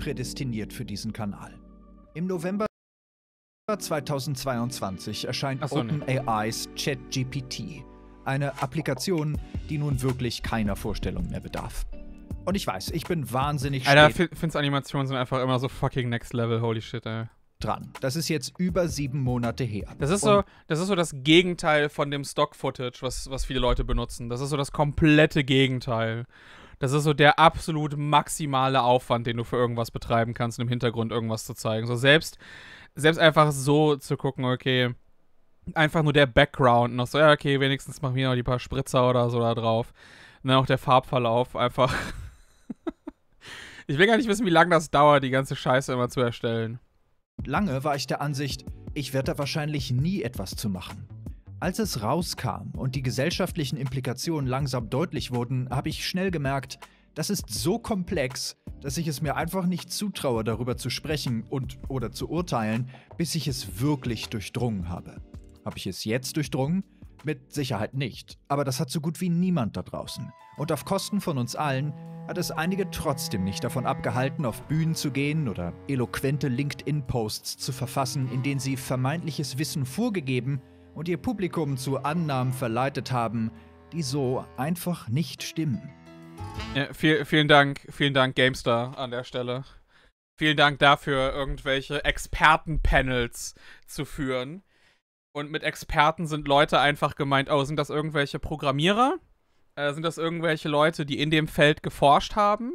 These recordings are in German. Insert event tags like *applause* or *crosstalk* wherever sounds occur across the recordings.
prädestiniert für diesen Kanal. Im November 2022 erscheint so, OpenAIs nee. ChatGPT, eine Applikation, die nun wirklich keiner Vorstellung mehr bedarf. Und ich weiß, ich bin wahnsinnig Alter, Finns Animationen sind einfach immer so fucking next level, holy shit, ey. Dran. Das ist jetzt über sieben Monate her. Das ist, so, das ist so das Gegenteil von dem Stock-Footage, was, was viele Leute benutzen. Das ist so das komplette Gegenteil. Das ist so der absolut maximale Aufwand, den du für irgendwas betreiben kannst, im Hintergrund irgendwas zu zeigen. So selbst, selbst einfach so zu gucken, okay, einfach nur der Background noch so, ja, okay, wenigstens machen wir noch die paar Spritzer oder so da drauf. Und dann auch der Farbverlauf einfach. *laughs* ich will gar nicht wissen, wie lange das dauert, die ganze Scheiße immer zu erstellen. Lange war ich der Ansicht, ich werde da wahrscheinlich nie etwas zu machen. Als es rauskam und die gesellschaftlichen Implikationen langsam deutlich wurden, habe ich schnell gemerkt, das ist so komplex, dass ich es mir einfach nicht zutraue, darüber zu sprechen und oder zu urteilen, bis ich es wirklich durchdrungen habe. Habe ich es jetzt durchdrungen? Mit Sicherheit nicht, aber das hat so gut wie niemand da draußen. Und auf Kosten von uns allen hat es einige trotzdem nicht davon abgehalten, auf Bühnen zu gehen oder eloquente LinkedIn-Posts zu verfassen, in denen sie vermeintliches Wissen vorgegeben, und ihr Publikum zu Annahmen verleitet haben, die so einfach nicht stimmen. Ja, viel, vielen Dank, vielen Dank Gamestar an der Stelle. Vielen Dank dafür, irgendwelche Expertenpanels zu führen. Und mit Experten sind Leute einfach gemeint, oh, sind das irgendwelche Programmierer? Äh, sind das irgendwelche Leute, die in dem Feld geforscht haben?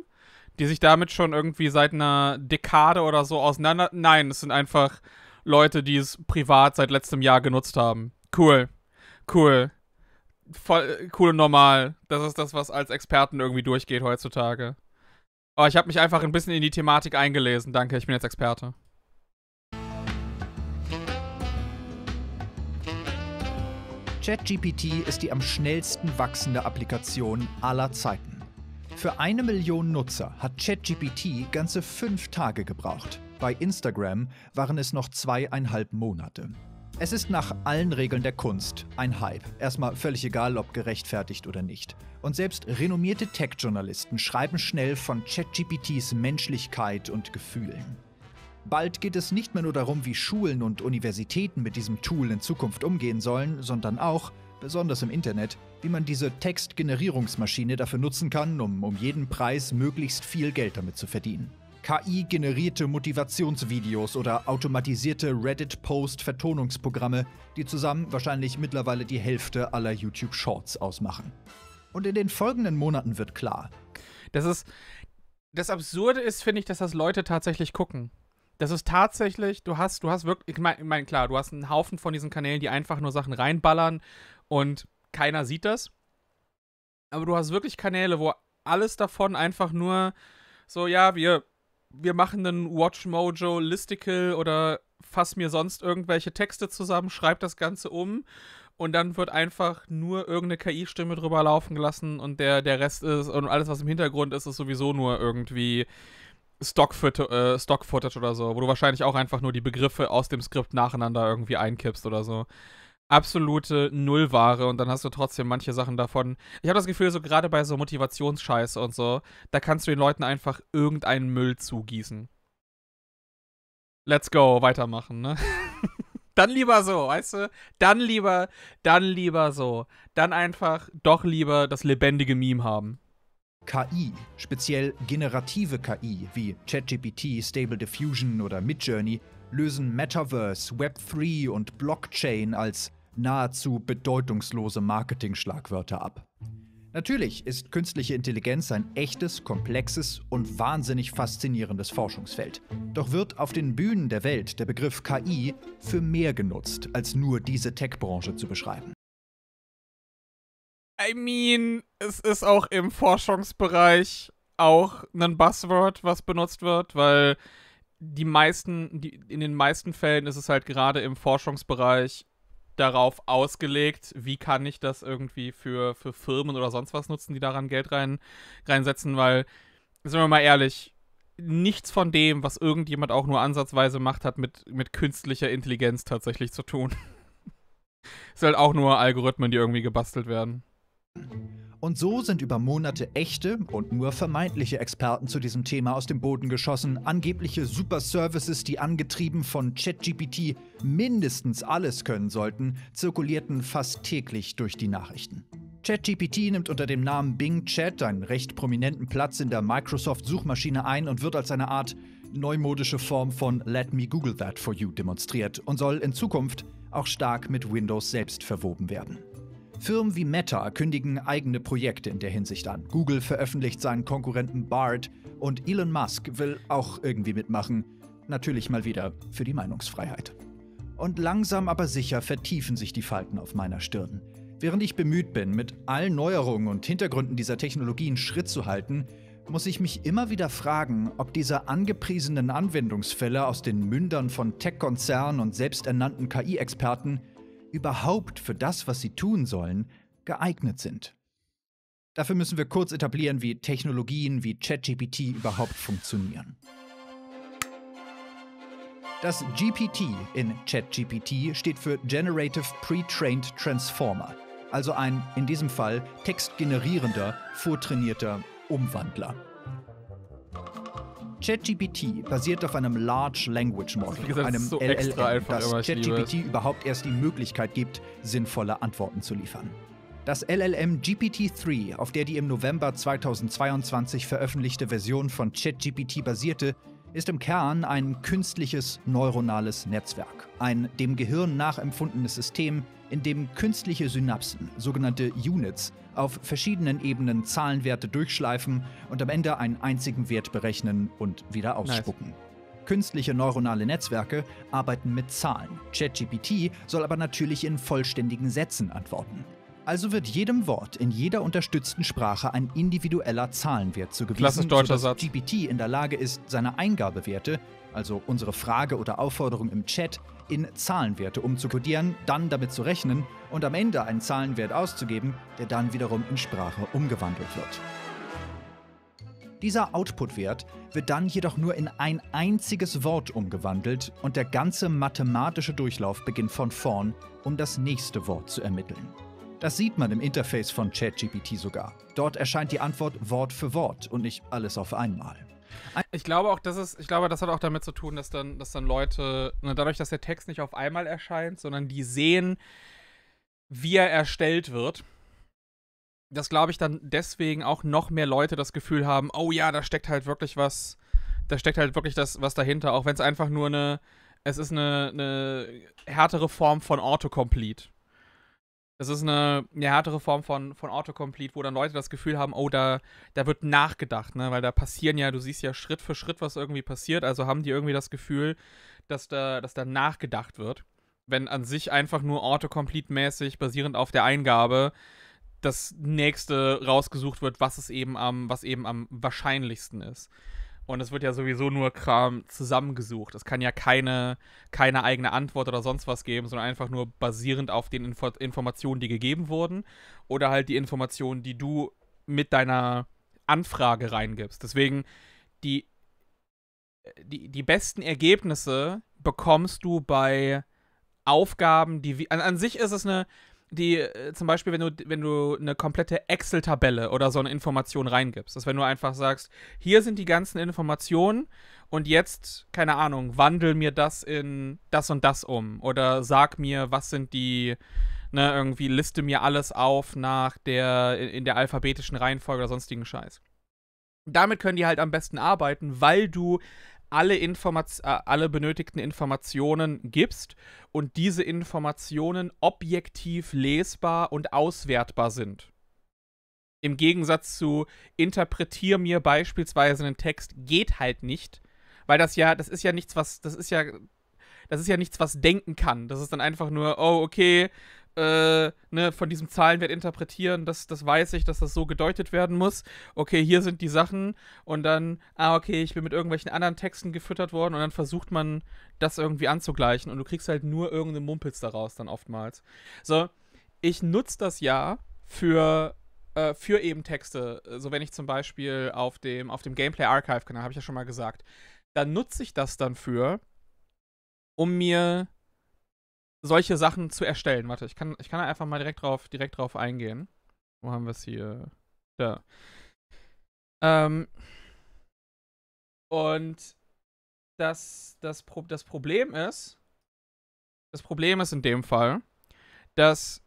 Die sich damit schon irgendwie seit einer Dekade oder so auseinander. Nein, es sind einfach Leute, die es privat seit letztem Jahr genutzt haben. Cool. Cool. Voll äh, cool und normal. Das ist das, was als Experten irgendwie durchgeht heutzutage. Oh, ich habe mich einfach ein bisschen in die Thematik eingelesen. Danke, ich bin jetzt Experte. ChatGPT ist die am schnellsten wachsende Applikation aller Zeiten. Für eine Million Nutzer hat ChatGPT ganze fünf Tage gebraucht. Bei Instagram waren es noch zweieinhalb Monate. Es ist nach allen Regeln der Kunst ein Hype. Erstmal völlig egal, ob gerechtfertigt oder nicht. Und selbst renommierte Tech-Journalisten schreiben schnell von ChatGPTs Menschlichkeit und Gefühlen. Bald geht es nicht mehr nur darum, wie Schulen und Universitäten mit diesem Tool in Zukunft umgehen sollen, sondern auch, besonders im Internet, wie man diese Textgenerierungsmaschine dafür nutzen kann, um um jeden Preis möglichst viel Geld damit zu verdienen. KI-generierte Motivationsvideos oder automatisierte Reddit-Post-Vertonungsprogramme, die zusammen wahrscheinlich mittlerweile die Hälfte aller YouTube-Shorts ausmachen. Und in den folgenden Monaten wird klar. Das ist. Das Absurde ist, finde ich, dass das Leute tatsächlich gucken. Das ist tatsächlich, du hast, du hast wirklich, ich meine, ich mein, klar, du hast einen Haufen von diesen Kanälen, die einfach nur Sachen reinballern und keiner sieht das. Aber du hast wirklich Kanäle, wo alles davon einfach nur so, ja, wir wir machen einen Watch Mojo Listicle oder fass mir sonst irgendwelche Texte zusammen, schreib das Ganze um und dann wird einfach nur irgendeine KI-Stimme drüber laufen gelassen und der, der Rest ist und alles, was im Hintergrund ist, ist sowieso nur irgendwie Stock-Footage äh, Stock oder so, wo du wahrscheinlich auch einfach nur die Begriffe aus dem Skript nacheinander irgendwie einkippst oder so absolute Nullware und dann hast du trotzdem manche Sachen davon. Ich habe das Gefühl, so gerade bei so Motivationsscheiße und so, da kannst du den Leuten einfach irgendeinen Müll zugießen. Let's go, weitermachen, ne? *laughs* dann lieber so, weißt du? Dann lieber, dann lieber so. Dann einfach doch lieber das lebendige Meme haben. KI, speziell generative KI wie ChatGPT, Stable Diffusion oder Midjourney, lösen Metaverse, Web3 und Blockchain als nahezu bedeutungslose Marketing-Schlagwörter ab. Natürlich ist künstliche Intelligenz ein echtes, komplexes und wahnsinnig faszinierendes Forschungsfeld. Doch wird auf den Bühnen der Welt der Begriff KI für mehr genutzt, als nur diese Tech-Branche zu beschreiben. I mean, es ist auch im Forschungsbereich auch ein Buzzword, was benutzt wird, weil die meisten, die, in den meisten Fällen ist es halt gerade im Forschungsbereich darauf ausgelegt, wie kann ich das irgendwie für, für Firmen oder sonst was nutzen, die daran Geld rein, reinsetzen, weil, sind wir mal ehrlich, nichts von dem, was irgendjemand auch nur ansatzweise macht, hat mit, mit künstlicher Intelligenz tatsächlich zu tun. *laughs* es sind halt auch nur Algorithmen, die irgendwie gebastelt werden. Und so sind über Monate echte und nur vermeintliche Experten zu diesem Thema aus dem Boden geschossen, angebliche Super-Services, die angetrieben von ChatGPT mindestens alles können sollten, zirkulierten fast täglich durch die Nachrichten. ChatGPT nimmt unter dem Namen Bing Chat einen recht prominenten Platz in der Microsoft-Suchmaschine ein und wird als eine Art neumodische Form von Let me Google that for you demonstriert und soll in Zukunft auch stark mit Windows selbst verwoben werden. Firmen wie Meta kündigen eigene Projekte in der Hinsicht an. Google veröffentlicht seinen Konkurrenten BART und Elon Musk will auch irgendwie mitmachen. Natürlich mal wieder für die Meinungsfreiheit. Und langsam aber sicher vertiefen sich die Falten auf meiner Stirn. Während ich bemüht bin, mit allen Neuerungen und Hintergründen dieser Technologien Schritt zu halten, muss ich mich immer wieder fragen, ob diese angepriesenen Anwendungsfälle aus den Mündern von Tech-Konzernen und selbsternannten KI-Experten überhaupt für das, was sie tun sollen, geeignet sind. Dafür müssen wir kurz etablieren, wie Technologien wie ChatGPT überhaupt funktionieren. Das GPT in ChatGPT steht für Generative Pre-Trained Transformer, also ein in diesem Fall textgenerierender, vortrainierter Umwandler. ChatGPT basiert auf einem Large Language Model, das einem so LLM, das ChatGPT überhaupt erst die Möglichkeit gibt, sinnvolle Antworten zu liefern. Das LLM GPT-3, auf der die im November 2022 veröffentlichte Version von ChatGPT basierte, ist im Kern ein künstliches neuronales Netzwerk, ein dem Gehirn nachempfundenes System, in dem künstliche Synapsen, sogenannte Units, auf verschiedenen Ebenen Zahlenwerte durchschleifen und am Ende einen einzigen Wert berechnen und wieder ausspucken. Nice. Künstliche neuronale Netzwerke arbeiten mit Zahlen. ChatGPT soll aber natürlich in vollständigen Sätzen antworten. Also wird jedem Wort in jeder unterstützten Sprache ein individueller Zahlenwert zugewiesen, Klassisch deutscher sodass Satz. GPT in der Lage ist, seine Eingabewerte, also unsere Frage oder Aufforderung im Chat, in Zahlenwerte umzukodieren, dann damit zu rechnen und am Ende einen Zahlenwert auszugeben, der dann wiederum in Sprache umgewandelt wird. Dieser Output-Wert wird dann jedoch nur in ein einziges Wort umgewandelt und der ganze mathematische Durchlauf beginnt von vorn, um das nächste Wort zu ermitteln. Das sieht man im Interface von ChatGPT sogar. Dort erscheint die Antwort Wort für Wort und nicht alles auf einmal. Ich glaube auch, das ist, ich glaube, das hat auch damit zu tun, dass dann, dass dann Leute, ne, dadurch, dass der Text nicht auf einmal erscheint, sondern die sehen, wie er erstellt wird, dass glaube ich dann deswegen auch noch mehr Leute das Gefühl haben, oh ja, da steckt halt wirklich was, da steckt halt wirklich das, was dahinter, auch wenn es einfach nur eine, es ist eine, eine härtere Form von Autocomplete. Das ist eine, eine härtere Form von, von Autocomplete, wo dann Leute das Gefühl haben, oh, da, da wird nachgedacht, ne? Weil da passieren ja, du siehst ja Schritt für Schritt, was irgendwie passiert. Also haben die irgendwie das Gefühl, dass da, dass da nachgedacht wird. Wenn an sich einfach nur Autocomplete-mäßig, basierend auf der Eingabe, das nächste rausgesucht wird, was es eben am, was eben am wahrscheinlichsten ist. Und es wird ja sowieso nur Kram zusammengesucht. Es kann ja keine, keine eigene Antwort oder sonst was geben, sondern einfach nur basierend auf den Info Informationen, die gegeben wurden. Oder halt die Informationen, die du mit deiner Anfrage reingibst. Deswegen, die, die, die besten Ergebnisse bekommst du bei Aufgaben, die. An, an sich ist es eine die äh, zum Beispiel, wenn du, wenn du eine komplette Excel-Tabelle oder so eine Information reingibst, dass wenn du einfach sagst, hier sind die ganzen Informationen und jetzt, keine Ahnung, wandel mir das in das und das um oder sag mir, was sind die, ne, irgendwie liste mir alles auf nach der, in der alphabetischen Reihenfolge oder sonstigen Scheiß. Damit können die halt am besten arbeiten, weil du alle, Informat äh, alle benötigten Informationen gibst und diese Informationen objektiv lesbar und auswertbar sind. Im Gegensatz zu interpretier mir beispielsweise einen Text geht halt nicht, weil das ja, das ist ja nichts, was, das ist ja, das ist ja nichts, was denken kann. Das ist dann einfach nur, oh, okay, äh, ne, von diesem Zahlenwert interpretieren, das, das weiß ich, dass das so gedeutet werden muss. Okay, hier sind die Sachen und dann, ah, okay, ich bin mit irgendwelchen anderen Texten gefüttert worden und dann versucht man, das irgendwie anzugleichen und du kriegst halt nur irgendeine Mumpitz daraus dann oftmals. So, ich nutze das ja für äh, für eben Texte. So wenn ich zum Beispiel auf dem, auf dem Gameplay Archive Kanal, genau, habe ich ja schon mal gesagt, dann nutze ich das dann für, um mir solche Sachen zu erstellen. Warte, ich kann, ich kann einfach mal direkt drauf, direkt drauf eingehen. Wo haben wir es hier? Da. Ähm, und das, das, Pro das Problem ist, das Problem ist in dem Fall, dass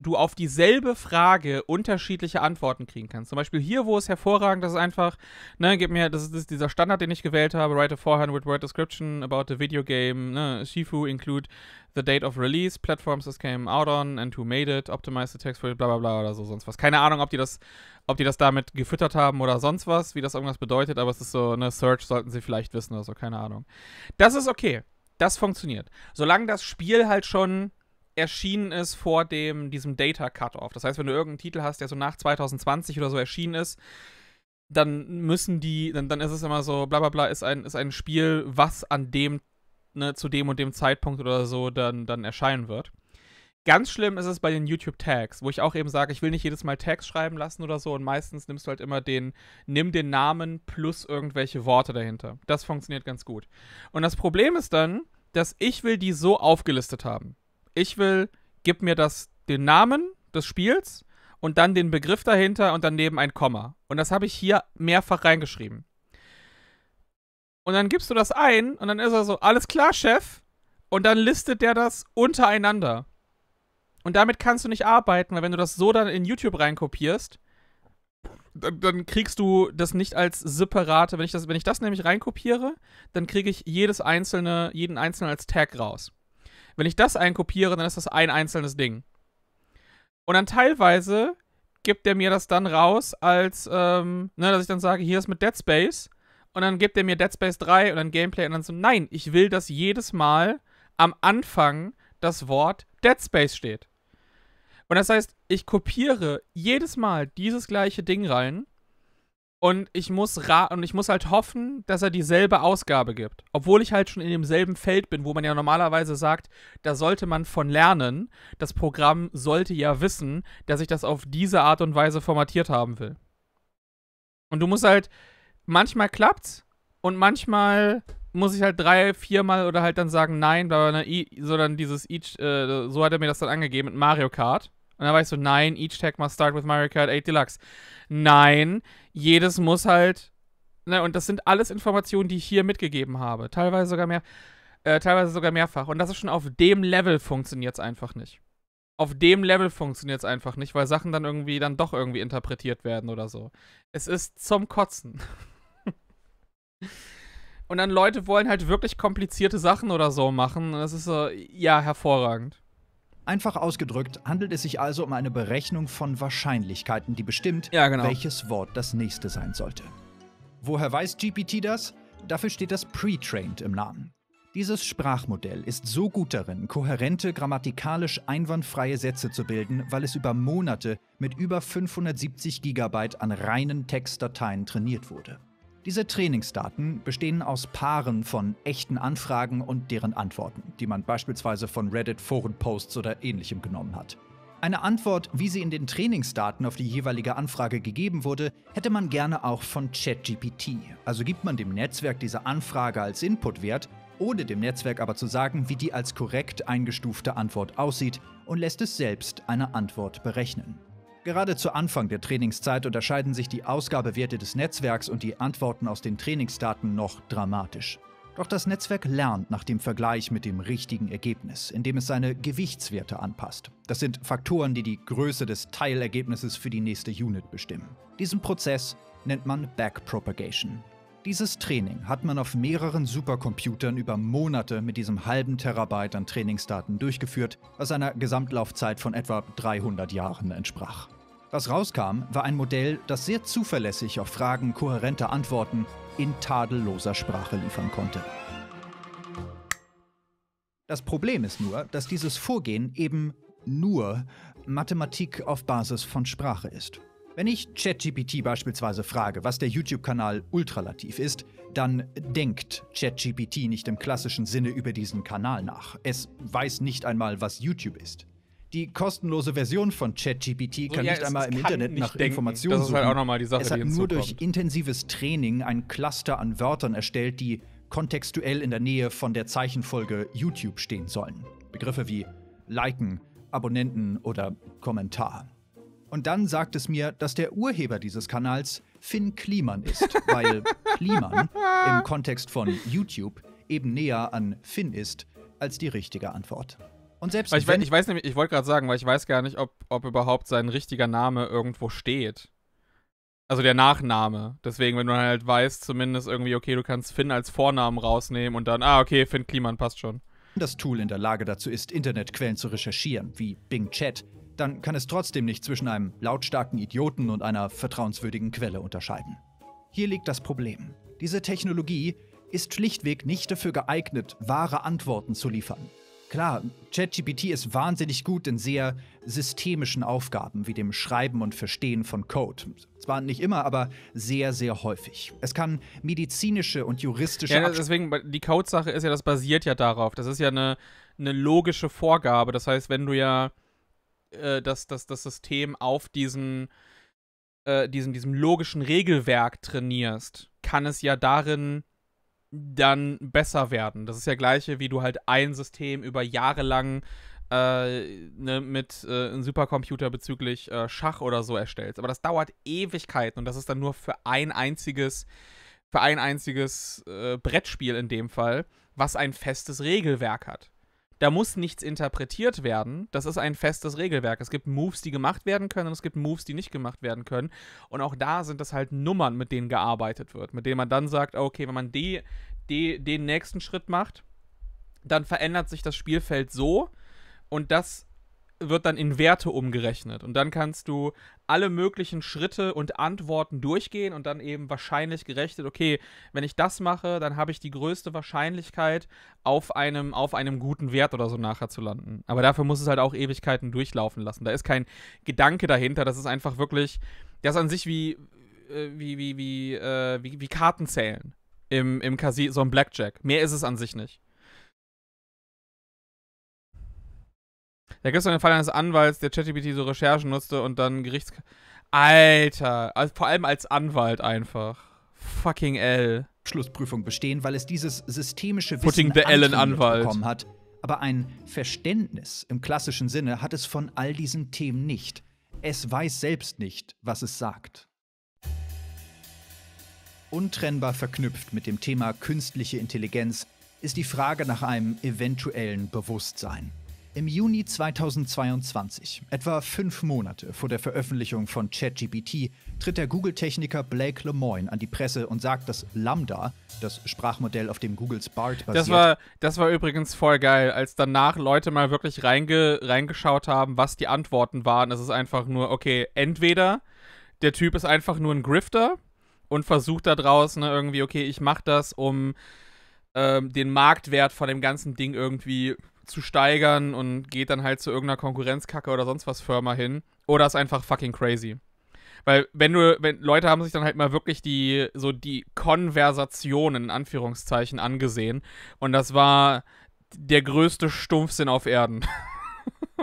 du auf dieselbe Frage unterschiedliche Antworten kriegen kannst. Zum Beispiel hier, wo es hervorragend ist, einfach, ne, gib mir, das ist, das ist, dieser Standard, den ich gewählt habe, write a forehand with word description about the video game, ne, Shifu include the date of release, platforms this came out on and who made it, optimize the text for it, bla bla bla oder so, sonst was. Keine Ahnung, ob die das, ob die das damit gefüttert haben oder sonst was, wie das irgendwas bedeutet, aber es ist so, ne, Search sollten sie vielleicht wissen oder so, keine Ahnung. Das ist okay. Das funktioniert. Solange das Spiel halt schon erschienen ist vor dem, diesem Data Cutoff. Das heißt, wenn du irgendeinen Titel hast, der so nach 2020 oder so erschienen ist, dann müssen die, dann, dann ist es immer so, bla bla bla, ist ein, ist ein Spiel, was an dem, ne, zu dem und dem Zeitpunkt oder so dann, dann erscheinen wird. Ganz schlimm ist es bei den YouTube-Tags, wo ich auch eben sage, ich will nicht jedes Mal Tags schreiben lassen oder so und meistens nimmst du halt immer den, nimm den Namen plus irgendwelche Worte dahinter. Das funktioniert ganz gut. Und das Problem ist dann, dass ich will die so aufgelistet haben ich will, gib mir das, den Namen des Spiels und dann den Begriff dahinter und daneben ein Komma. Und das habe ich hier mehrfach reingeschrieben. Und dann gibst du das ein und dann ist er so, alles klar, Chef. Und dann listet der das untereinander. Und damit kannst du nicht arbeiten, weil wenn du das so dann in YouTube reinkopierst, dann, dann kriegst du das nicht als separate. Wenn ich das, wenn ich das nämlich reinkopiere, dann kriege ich jedes einzelne, jeden einzelnen als Tag raus. Wenn ich das einkopiere, dann ist das ein einzelnes Ding. Und dann teilweise gibt er mir das dann raus als, ähm, ne, dass ich dann sage, hier ist mit Dead Space. Und dann gibt er mir Dead Space 3 und dann Gameplay und dann so, nein, ich will, dass jedes Mal am Anfang das Wort Dead Space steht. Und das heißt, ich kopiere jedes Mal dieses gleiche Ding rein und ich muss ra und ich muss halt hoffen, dass er dieselbe Ausgabe gibt. Obwohl ich halt schon in demselben Feld bin, wo man ja normalerweise sagt, da sollte man von lernen. Das Programm sollte ja wissen, dass ich das auf diese Art und Weise formatiert haben will. Und du musst halt, manchmal klappt's und manchmal muss ich halt drei, viermal oder halt dann sagen, nein, sondern dieses each, äh, so hat er mir das dann angegeben mit Mario Kart. Und dann war ich so, nein, each tag must start with Mario Kart 8 Deluxe. Nein, jedes muss halt. Ne, und das sind alles Informationen, die ich hier mitgegeben habe. Teilweise sogar mehr, äh, teilweise sogar mehrfach. Und das ist schon auf dem Level funktioniert es einfach nicht. Auf dem Level funktioniert es einfach nicht, weil Sachen dann irgendwie dann doch irgendwie interpretiert werden oder so. Es ist zum Kotzen. *laughs* und dann Leute wollen halt wirklich komplizierte Sachen oder so machen. Und das ist so, ja, hervorragend. Einfach ausgedrückt handelt es sich also um eine Berechnung von Wahrscheinlichkeiten, die bestimmt, ja, genau. welches Wort das nächste sein sollte. Woher weiß GPT das? Dafür steht das Pre-Trained im Namen. Dieses Sprachmodell ist so gut darin, kohärente, grammatikalisch einwandfreie Sätze zu bilden, weil es über Monate mit über 570 GB an reinen Textdateien trainiert wurde. Diese Trainingsdaten bestehen aus Paaren von echten Anfragen und deren Antworten, die man beispielsweise von Reddit-Forenposts oder ähnlichem genommen hat. Eine Antwort, wie sie in den Trainingsdaten auf die jeweilige Anfrage gegeben wurde, hätte man gerne auch von ChatGPT. Also gibt man dem Netzwerk diese Anfrage als Inputwert, ohne dem Netzwerk aber zu sagen, wie die als korrekt eingestufte Antwort aussieht und lässt es selbst eine Antwort berechnen. Gerade zu Anfang der Trainingszeit unterscheiden sich die Ausgabewerte des Netzwerks und die Antworten aus den Trainingsdaten noch dramatisch. Doch das Netzwerk lernt nach dem Vergleich mit dem richtigen Ergebnis, indem es seine Gewichtswerte anpasst. Das sind Faktoren, die die Größe des Teilergebnisses für die nächste Unit bestimmen. Diesen Prozess nennt man Backpropagation. Dieses Training hat man auf mehreren Supercomputern über Monate mit diesem halben Terabyte an Trainingsdaten durchgeführt, was einer Gesamtlaufzeit von etwa 300 Jahren entsprach. Was rauskam, war ein Modell, das sehr zuverlässig auf Fragen kohärente Antworten in tadelloser Sprache liefern konnte. Das Problem ist nur, dass dieses Vorgehen eben nur Mathematik auf Basis von Sprache ist. Wenn ich ChatGPT beispielsweise frage, was der YouTube-Kanal Ultralativ ist, dann denkt ChatGPT nicht im klassischen Sinne über diesen Kanal nach. Es weiß nicht einmal, was YouTube ist. Die kostenlose Version von ChatGPT kann ja, nicht einmal im Internet nach denken. Informationen das ist Halt auch noch die Sache, es hat nur durch intensives Training ein Cluster an Wörtern erstellt, die kontextuell in der Nähe von der Zeichenfolge YouTube stehen sollen. Begriffe wie liken, Abonnenten oder Kommentar. Und dann sagt es mir, dass der Urheber dieses Kanals Finn Kliman ist, weil *laughs* Kliman im Kontext von YouTube eben näher an Finn ist als die richtige Antwort. Und selbst ich, wenn ich weiß nämlich, ich wollte gerade sagen, weil ich weiß gar nicht, ob, ob überhaupt sein richtiger Name irgendwo steht. Also der Nachname. Deswegen, wenn du halt weißt, zumindest irgendwie, okay, du kannst Finn als Vornamen rausnehmen und dann, ah, okay, Finn Kliman passt schon. Das Tool in der Lage dazu ist, Internetquellen zu recherchieren, wie Bing Chat, dann kann es trotzdem nicht zwischen einem lautstarken Idioten und einer vertrauenswürdigen Quelle unterscheiden. Hier liegt das Problem. Diese Technologie ist schlichtweg nicht dafür geeignet, wahre Antworten zu liefern. Klar, ChatGPT ist wahnsinnig gut in sehr systemischen Aufgaben wie dem Schreiben und Verstehen von Code. Zwar nicht immer, aber sehr, sehr häufig. Es kann medizinische und juristische. Ja, deswegen, die Code-Sache ist ja, das basiert ja darauf. Das ist ja eine, eine logische Vorgabe. Das heißt, wenn du ja äh, das, das, System auf diesen, äh, diesen, diesem logischen Regelwerk trainierst, kann es ja darin dann besser werden. Das ist ja gleiche, wie du halt ein System über Jahre lang äh, ne, mit äh, einem Supercomputer bezüglich äh, Schach oder so erstellst. Aber das dauert Ewigkeiten und das ist dann nur für ein einziges, für ein einziges äh, Brettspiel in dem Fall, was ein festes Regelwerk hat. Da muss nichts interpretiert werden. Das ist ein festes Regelwerk. Es gibt Moves, die gemacht werden können und es gibt Moves, die nicht gemacht werden können. Und auch da sind das halt Nummern, mit denen gearbeitet wird. Mit denen man dann sagt, okay, wenn man die, die, den nächsten Schritt macht, dann verändert sich das Spielfeld so. Und das wird dann in Werte umgerechnet. Und dann kannst du alle möglichen Schritte und Antworten durchgehen und dann eben wahrscheinlich gerechnet, okay, wenn ich das mache, dann habe ich die größte Wahrscheinlichkeit, auf einem, auf einem guten Wert oder so nachher zu landen. Aber dafür muss es halt auch Ewigkeiten durchlaufen lassen. Da ist kein Gedanke dahinter. Das ist einfach wirklich, das ist an sich wie, äh, wie, wie, wie, äh, wie, wie Karten zählen im, im Casino, so ein Blackjack. Mehr ist es an sich nicht. Da gibt es einen Fall eines Anwalts, der ChatGPT so Recherchen nutzte und dann Gerichts... Alter, also vor allem als Anwalt einfach. Fucking L. Schlussprüfung bestehen, weil es dieses systemische Wissen Putting the Anwalt. bekommen hat. Aber ein Verständnis im klassischen Sinne hat es von all diesen Themen nicht. Es weiß selbst nicht, was es sagt. Untrennbar verknüpft mit dem Thema künstliche Intelligenz ist die Frage nach einem eventuellen Bewusstsein. Im Juni 2022, etwa fünf Monate vor der Veröffentlichung von ChatGPT, tritt der Google-Techniker Blake Lemoyne an die Presse und sagt, dass Lambda, das Sprachmodell, auf dem Googles BART basiert. Das war, das war übrigens voll geil, als danach Leute mal wirklich reinge, reingeschaut haben, was die Antworten waren. Es ist einfach nur, okay, entweder der Typ ist einfach nur ein Grifter und versucht da draußen ne, irgendwie, okay, ich mach das, um ähm, den Marktwert von dem ganzen Ding irgendwie zu steigern und geht dann halt zu irgendeiner Konkurrenzkacke oder sonst was Firma hin. Oder ist einfach fucking crazy. Weil wenn du, wenn Leute haben sich dann halt mal wirklich die, so die Konversationen in Anführungszeichen angesehen und das war der größte Stumpfsinn auf Erden. *laughs*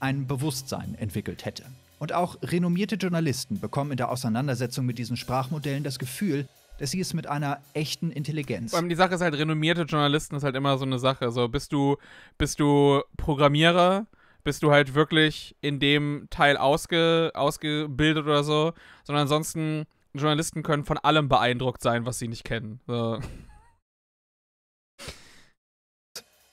ein Bewusstsein entwickelt hätte. Und auch renommierte Journalisten bekommen in der Auseinandersetzung mit diesen Sprachmodellen das Gefühl, dass sie es mit einer echten Intelligenz. Die Sache ist halt, renommierte Journalisten ist halt immer so eine Sache. Also bist du, bist du Programmierer, bist du halt wirklich in dem Teil ausge, ausgebildet oder so, sondern ansonsten Journalisten können von allem beeindruckt sein, was sie nicht kennen. So.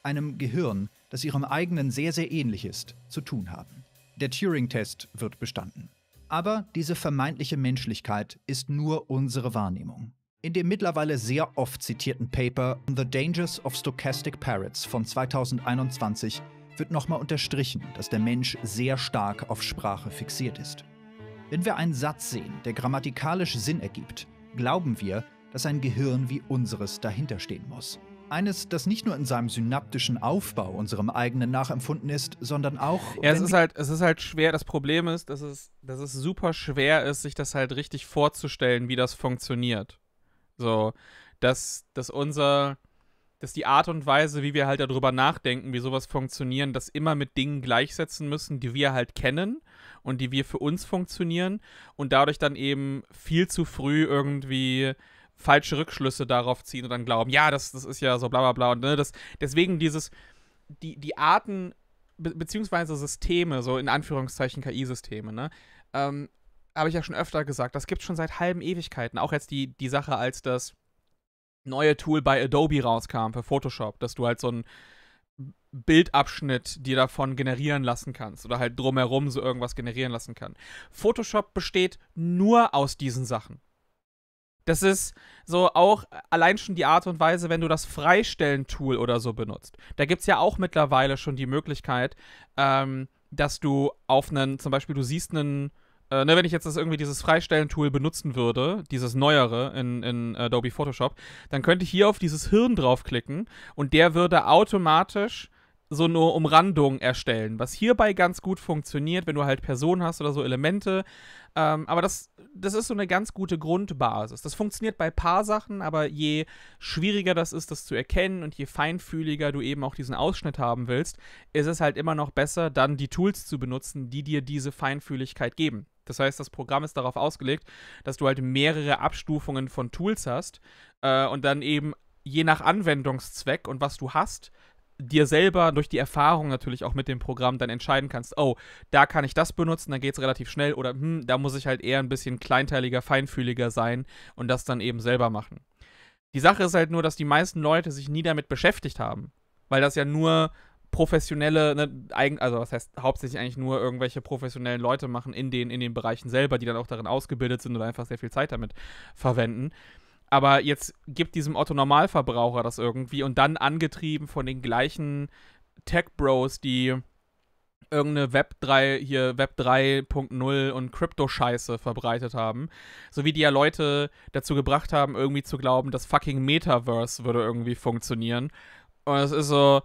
Einem Gehirn, das ihrem eigenen sehr, sehr ähnlich ist, zu tun haben. Der Turing-Test wird bestanden. Aber diese vermeintliche Menschlichkeit ist nur unsere Wahrnehmung. In dem mittlerweile sehr oft zitierten Paper The Dangers of Stochastic Parrots von 2021 wird nochmal unterstrichen, dass der Mensch sehr stark auf Sprache fixiert ist. Wenn wir einen Satz sehen, der grammatikalisch Sinn ergibt, glauben wir, dass ein Gehirn wie unseres dahinterstehen muss. Eines, das nicht nur in seinem synaptischen Aufbau unserem eigenen nachempfunden ist, sondern auch. Ja, es ist halt, es ist halt schwer. Das Problem ist, dass es, dass es super schwer ist, sich das halt richtig vorzustellen, wie das funktioniert. So, dass, dass unser, dass die Art und Weise, wie wir halt darüber nachdenken, wie sowas funktionieren, das immer mit Dingen gleichsetzen müssen, die wir halt kennen und die wir für uns funktionieren und dadurch dann eben viel zu früh irgendwie falsche Rückschlüsse darauf ziehen und dann glauben, ja, das, das ist ja so bla bla bla. Und, ne, das, deswegen dieses, die, die Arten, beziehungsweise Systeme, so in Anführungszeichen KI-Systeme, ne, ähm, habe ich ja schon öfter gesagt, das gibt es schon seit halben Ewigkeiten. Auch jetzt die, die Sache, als das neue Tool bei Adobe rauskam für Photoshop, dass du halt so einen Bildabschnitt dir davon generieren lassen kannst oder halt drumherum so irgendwas generieren lassen kann. Photoshop besteht nur aus diesen Sachen. Das ist so auch allein schon die Art und Weise, wenn du das Freistellen-Tool oder so benutzt. Da gibt es ja auch mittlerweile schon die Möglichkeit, ähm, dass du auf einen, zum Beispiel, du siehst einen, äh, ne, wenn ich jetzt das irgendwie dieses Freistellen-Tool benutzen würde, dieses neuere in, in äh, Adobe Photoshop, dann könnte ich hier auf dieses Hirn draufklicken und der würde automatisch so eine Umrandung erstellen, was hierbei ganz gut funktioniert, wenn du halt Personen hast oder so Elemente. Ähm, aber das, das ist so eine ganz gute Grundbasis. Das funktioniert bei ein paar Sachen, aber je schwieriger das ist, das zu erkennen und je feinfühliger du eben auch diesen Ausschnitt haben willst, ist es halt immer noch besser, dann die Tools zu benutzen, die dir diese Feinfühligkeit geben. Das heißt, das Programm ist darauf ausgelegt, dass du halt mehrere Abstufungen von Tools hast äh, und dann eben je nach Anwendungszweck und was du hast, dir selber durch die Erfahrung natürlich auch mit dem Programm dann entscheiden kannst, oh, da kann ich das benutzen, dann geht es relativ schnell oder hm, da muss ich halt eher ein bisschen kleinteiliger, feinfühliger sein und das dann eben selber machen. Die Sache ist halt nur, dass die meisten Leute sich nie damit beschäftigt haben, weil das ja nur professionelle, ne, also was heißt hauptsächlich eigentlich nur irgendwelche professionellen Leute machen in den, in den Bereichen selber, die dann auch darin ausgebildet sind oder einfach sehr viel Zeit damit verwenden. Aber jetzt gibt diesem Otto Normalverbraucher das irgendwie und dann angetrieben von den gleichen Tech-Bros, die irgendeine Web 3 hier Web 3.0 und Krypto Scheiße verbreitet haben, sowie die ja Leute dazu gebracht haben, irgendwie zu glauben, das fucking Metaverse würde irgendwie funktionieren. Und es ist so,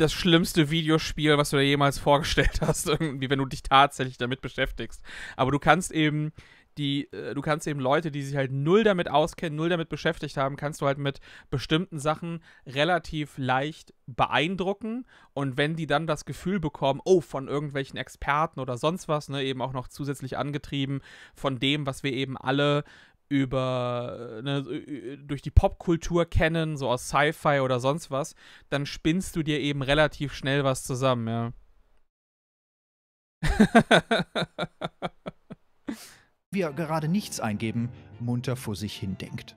das schlimmste Videospiel, was du dir jemals vorgestellt *laughs* hast, irgendwie, wenn du dich tatsächlich damit beschäftigst. Aber du kannst eben die, äh, du kannst eben Leute, die sich halt null damit auskennen, null damit beschäftigt haben, kannst du halt mit bestimmten Sachen relativ leicht beeindrucken. Und wenn die dann das Gefühl bekommen, oh, von irgendwelchen Experten oder sonst was, ne, eben auch noch zusätzlich angetrieben von dem, was wir eben alle über äh, ne, durch die Popkultur kennen, so aus Sci-Fi oder sonst was, dann spinnst du dir eben relativ schnell was zusammen, ja. *laughs* Wir gerade nichts eingeben, munter vor sich hin denkt.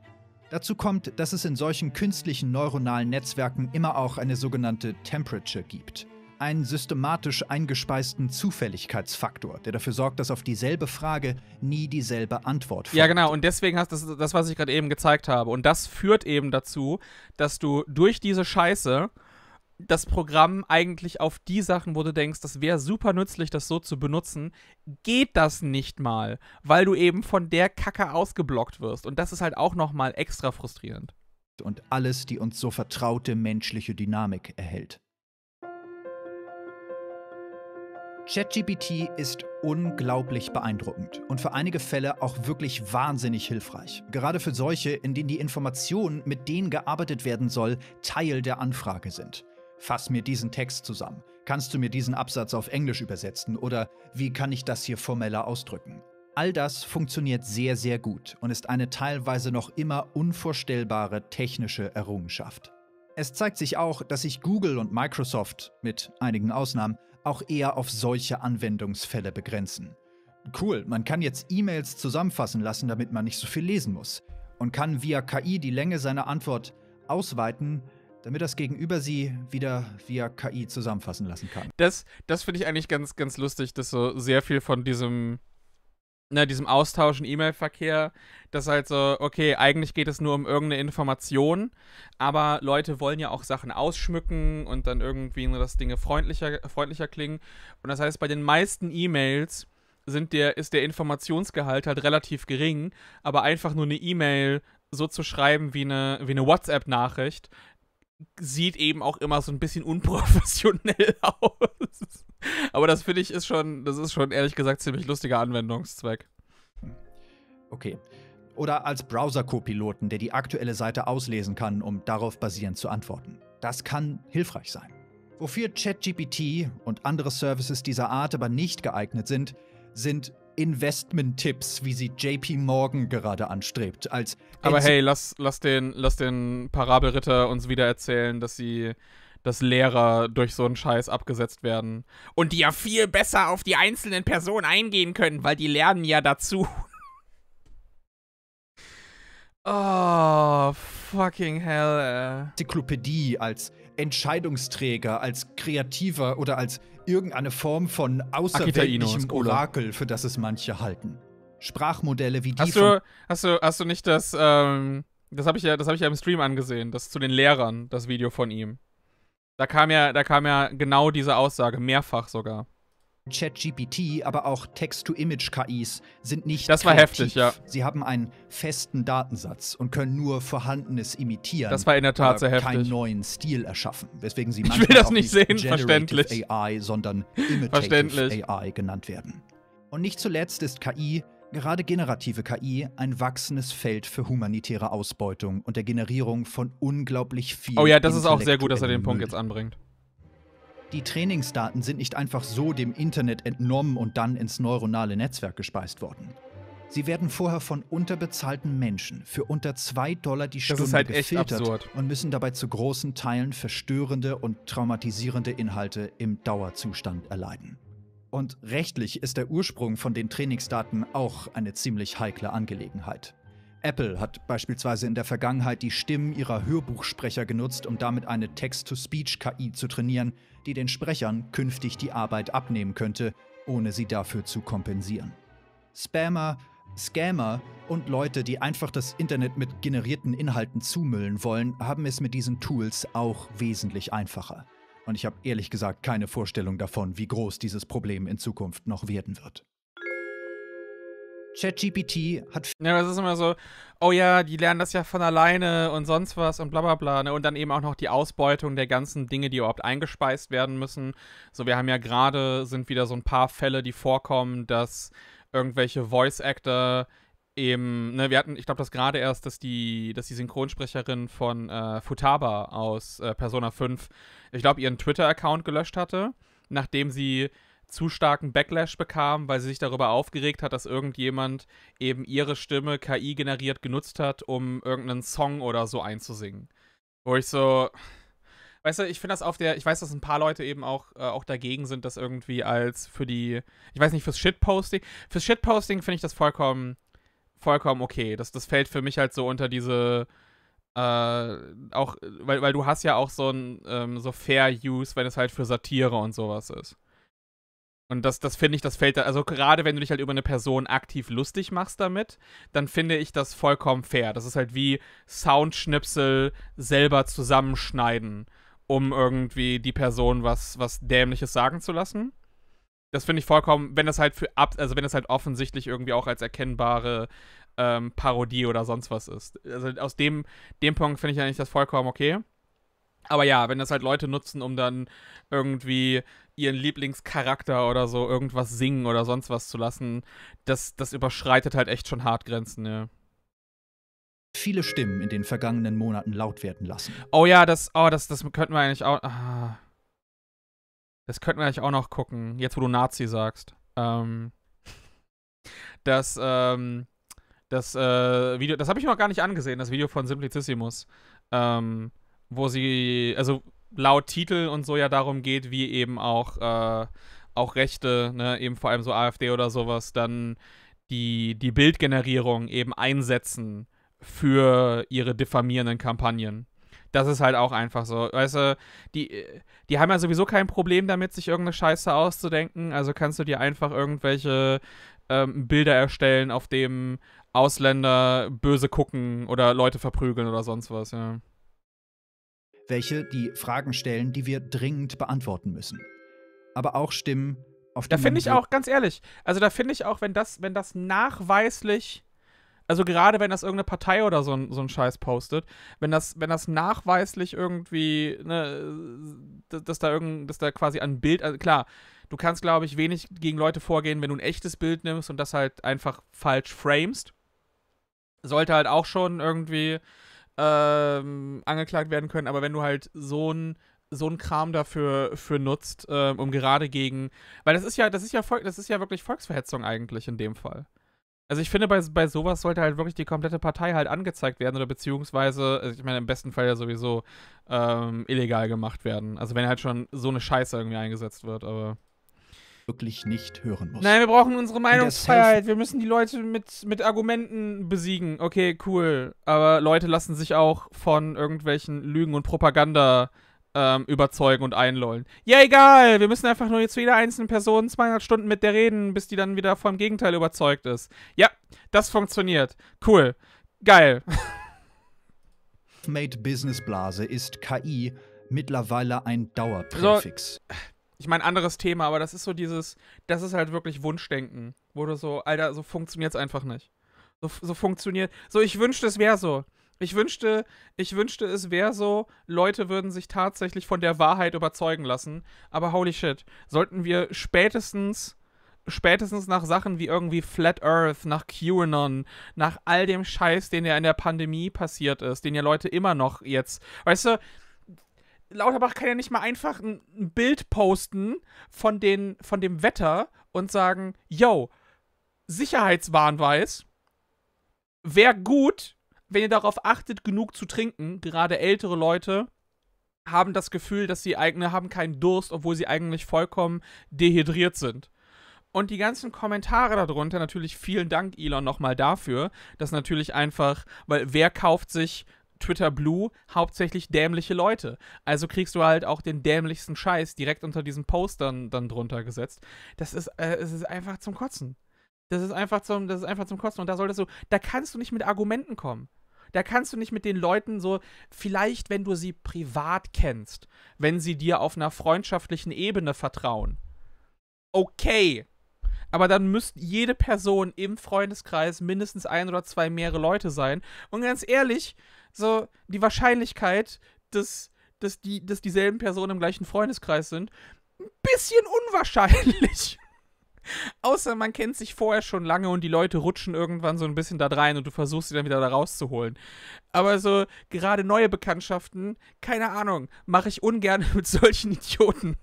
Dazu kommt, dass es in solchen künstlichen neuronalen Netzwerken immer auch eine sogenannte Temperature gibt einen systematisch eingespeisten Zufälligkeitsfaktor, der dafür sorgt, dass auf dieselbe Frage nie dieselbe Antwort folgt. Ja, genau, und deswegen hast du das, was ich gerade eben gezeigt habe. Und das führt eben dazu, dass du durch diese Scheiße das Programm eigentlich auf die Sachen, wo du denkst, das wäre super nützlich, das so zu benutzen, geht das nicht mal, weil du eben von der Kacke ausgeblockt wirst. Und das ist halt auch nochmal extra frustrierend. Und alles, die uns so vertraute menschliche Dynamik erhält. ChatGPT ist unglaublich beeindruckend und für einige Fälle auch wirklich wahnsinnig hilfreich. Gerade für solche, in denen die Informationen, mit denen gearbeitet werden soll, Teil der Anfrage sind. Fass mir diesen Text zusammen. Kannst du mir diesen Absatz auf Englisch übersetzen? Oder wie kann ich das hier formeller ausdrücken? All das funktioniert sehr, sehr gut und ist eine teilweise noch immer unvorstellbare technische Errungenschaft. Es zeigt sich auch, dass sich Google und Microsoft, mit einigen Ausnahmen, auch eher auf solche Anwendungsfälle begrenzen. Cool, man kann jetzt E-Mails zusammenfassen lassen, damit man nicht so viel lesen muss. Und kann via KI die Länge seiner Antwort ausweiten, damit das Gegenüber sie wieder via KI zusammenfassen lassen kann. Das, das finde ich eigentlich ganz, ganz lustig, dass so sehr viel von diesem ne, diesem Austausch und E-Mail-Verkehr, dass halt so, okay, eigentlich geht es nur um irgendeine Information, aber Leute wollen ja auch Sachen ausschmücken und dann irgendwie nur, dass Dinge freundlicher, freundlicher klingen. Und das heißt, bei den meisten E-Mails sind der, ist der Informationsgehalt halt relativ gering, aber einfach nur eine E-Mail so zu schreiben wie eine, wie eine WhatsApp-Nachricht sieht eben auch immer so ein bisschen unprofessionell *laughs* aus. Aber das finde ich ist schon, das ist schon ehrlich gesagt ziemlich lustiger Anwendungszweck. Okay. Oder als Browser-Copiloten, der die aktuelle Seite auslesen kann, um darauf basierend zu antworten. Das kann hilfreich sein. Wofür ChatGPT und andere Services dieser Art aber nicht geeignet sind, sind Investment-Tipps, wie sie JP Morgan gerade anstrebt. Als Aber hey, lass, lass, den, lass den Parabelritter uns wieder erzählen, dass sie dass Lehrer durch so einen Scheiß abgesetzt werden. Und die ja viel besser auf die einzelnen Personen eingehen können, weil die lernen ja dazu. *laughs* oh, fucking hell. Enzyklopädie als Entscheidungsträger, als Kreativer oder als irgendeine Form von außerweltlichem Orakel, für das es manche halten. Sprachmodelle wie die hast du, hast du, hast du nicht das, ähm, das habe ich, ja, hab ich ja im Stream angesehen, das zu den Lehrern, das Video von ihm. Da kam ja, da kam ja genau diese Aussage, mehrfach sogar. ChatGPT, aber auch Text-to-Image-KIs sind nicht. Das war kreativ. heftig, ja. Sie haben einen festen Datensatz und können nur Vorhandenes imitieren. Das war in der Tat sehr heftig. Keinen neuen Stil erschaffen, weswegen sie manchmal ich will das nicht, sehen, verständlich. AI, sondern *laughs* Imitative AI genannt werden. Und nicht zuletzt ist KI, gerade generative KI, ein wachsendes Feld für humanitäre Ausbeutung und der Generierung von unglaublich viel. Oh ja, das ist auch sehr gut, dass er den Punkt jetzt anbringt. Die Trainingsdaten sind nicht einfach so dem Internet entnommen und dann ins neuronale Netzwerk gespeist worden. Sie werden vorher von unterbezahlten Menschen für unter 2 Dollar die Stunde halt gefiltert und müssen dabei zu großen Teilen verstörende und traumatisierende Inhalte im Dauerzustand erleiden. Und rechtlich ist der Ursprung von den Trainingsdaten auch eine ziemlich heikle Angelegenheit. Apple hat beispielsweise in der Vergangenheit die Stimmen ihrer Hörbuchsprecher genutzt, um damit eine Text-to-Speech-KI zu trainieren, die den Sprechern künftig die Arbeit abnehmen könnte, ohne sie dafür zu kompensieren. Spammer, Scammer und Leute, die einfach das Internet mit generierten Inhalten zumüllen wollen, haben es mit diesen Tools auch wesentlich einfacher. Und ich habe ehrlich gesagt keine Vorstellung davon, wie groß dieses Problem in Zukunft noch werden wird. ChatGPT hat. Ja, das ist immer so, oh ja, die lernen das ja von alleine und sonst was und bla bla bla. Ne? Und dann eben auch noch die Ausbeutung der ganzen Dinge, die überhaupt eingespeist werden müssen. So, wir haben ja gerade, sind wieder so ein paar Fälle, die vorkommen, dass irgendwelche Voice-Actor eben, ne, wir hatten, ich glaube, das gerade erst, dass die, dass die Synchronsprecherin von äh, Futaba aus äh, Persona 5, ich glaube, ihren Twitter-Account gelöscht hatte, nachdem sie zu starken Backlash bekam, weil sie sich darüber aufgeregt hat, dass irgendjemand eben ihre Stimme KI generiert genutzt hat, um irgendeinen Song oder so einzusingen. Wo ich so, weißt du, ich finde das auf der, ich weiß, dass ein paar Leute eben auch, äh, auch dagegen sind, das irgendwie als für die, ich weiß nicht, fürs Shitposting. Fürs Shitposting finde ich das vollkommen, vollkommen okay. Das, das fällt für mich halt so unter diese, äh, auch, weil, weil du hast ja auch so ein, ähm, so Fair Use, wenn es halt für Satire und sowas ist. Und das, das finde ich, das fällt da, also gerade wenn du dich halt über eine Person aktiv lustig machst damit, dann finde ich das vollkommen fair. Das ist halt wie Soundschnipsel selber zusammenschneiden, um irgendwie die Person was, was Dämliches sagen zu lassen. Das finde ich vollkommen, wenn das halt für ab, also wenn das halt offensichtlich irgendwie auch als erkennbare ähm, Parodie oder sonst was ist. Also aus dem, dem Punkt finde ich eigentlich das vollkommen okay. Aber ja, wenn das halt Leute nutzen, um dann irgendwie ihren Lieblingscharakter oder so irgendwas singen oder sonst was zu lassen, das, das überschreitet halt echt schon hart Grenzen, ja. Viele Stimmen in den vergangenen Monaten laut werden lassen. Oh ja, das, oh, das, das könnten wir eigentlich auch. Ah, das könnten wir eigentlich auch noch gucken, jetzt wo du Nazi sagst. Ähm, *laughs* das, ähm, das äh, Video, das habe ich noch gar nicht angesehen, das Video von Simplicissimus. Ähm, wo sie, also laut Titel und so ja darum geht, wie eben auch, äh, auch Rechte, ne, eben vor allem so AfD oder sowas, dann die, die Bildgenerierung eben einsetzen für ihre diffamierenden Kampagnen. Das ist halt auch einfach so. Weißt du, die, die haben ja sowieso kein Problem damit, sich irgendeine Scheiße auszudenken. Also kannst du dir einfach irgendwelche ähm, Bilder erstellen, auf dem Ausländer böse gucken oder Leute verprügeln oder sonst was, ja welche, die Fragen stellen, die wir dringend beantworten müssen. Aber auch Stimmen, auf die. Da finde ich auch, ganz ehrlich, also da finde ich auch, wenn das, wenn das nachweislich also gerade wenn das irgendeine Partei oder so, so ein Scheiß postet, wenn das, wenn das nachweislich irgendwie, ne, dass da irgend, dass da quasi ein Bild, also klar, du kannst, glaube ich, wenig gegen Leute vorgehen, wenn du ein echtes Bild nimmst und das halt einfach falsch framest. Sollte halt auch schon irgendwie ähm, angeklagt werden können, aber wenn du halt so ein so ein Kram dafür für nutzt, äh, um gerade gegen, weil das ist ja das ist ja Volk, das ist ja wirklich Volksverhetzung eigentlich in dem Fall. Also ich finde, bei, bei sowas sollte halt wirklich die komplette Partei halt angezeigt werden oder beziehungsweise, also ich meine, im besten Fall ja sowieso ähm, illegal gemacht werden. Also wenn halt schon so eine Scheiße irgendwie eingesetzt wird, aber wirklich nicht hören muss. Nein, wir brauchen unsere Meinungsfreiheit. Wir müssen die Leute mit, mit Argumenten besiegen. Okay, cool. Aber Leute lassen sich auch von irgendwelchen Lügen und Propaganda ähm, überzeugen und einlollen. Ja, egal. Wir müssen einfach nur jetzt jeder einzelnen Person 200 Stunden mit der reden, bis die dann wieder vom Gegenteil überzeugt ist. Ja, das funktioniert. Cool. Geil. Made Business Blase ist KI mittlerweile ein Dauerpräfix. So, ich meine, anderes Thema, aber das ist so dieses, das ist halt wirklich Wunschdenken, wo du so, Alter, so funktioniert es einfach nicht. So, so funktioniert, so ich wünschte, es wäre so. Ich wünschte, ich wünschte, es wäre so, Leute würden sich tatsächlich von der Wahrheit überzeugen lassen. Aber holy shit, sollten wir spätestens, spätestens nach Sachen wie irgendwie Flat Earth, nach QAnon, nach all dem Scheiß, den ja in der Pandemie passiert ist, den ja Leute immer noch jetzt, weißt du, Lauterbach kann ja nicht mal einfach ein, ein Bild posten von, den, von dem Wetter und sagen, yo, Sicherheitswarnweis, wäre gut, wenn ihr darauf achtet, genug zu trinken. Gerade ältere Leute haben das Gefühl, dass sie eigene haben keinen Durst, obwohl sie eigentlich vollkommen dehydriert sind. Und die ganzen Kommentare darunter, natürlich vielen Dank, Elon, nochmal dafür, dass natürlich einfach, weil wer kauft sich Twitter Blue hauptsächlich dämliche Leute. Also kriegst du halt auch den dämlichsten Scheiß direkt unter diesen Postern dann drunter gesetzt. Das ist, äh, es ist einfach zum Kotzen. Das ist einfach zum, das ist einfach zum Kotzen. Und da solltest du, da kannst du nicht mit Argumenten kommen. Da kannst du nicht mit den Leuten so, vielleicht wenn du sie privat kennst, wenn sie dir auf einer freundschaftlichen Ebene vertrauen. Okay, aber dann müsste jede Person im Freundeskreis mindestens ein oder zwei mehrere Leute sein. Und ganz ehrlich, so die Wahrscheinlichkeit, dass, dass, die, dass dieselben Personen im gleichen Freundeskreis sind, ein bisschen unwahrscheinlich. *laughs* Außer man kennt sich vorher schon lange und die Leute rutschen irgendwann so ein bisschen da rein und du versuchst sie dann wieder da rauszuholen. Aber so gerade neue Bekanntschaften, keine Ahnung, mache ich ungern *laughs* mit solchen Idioten.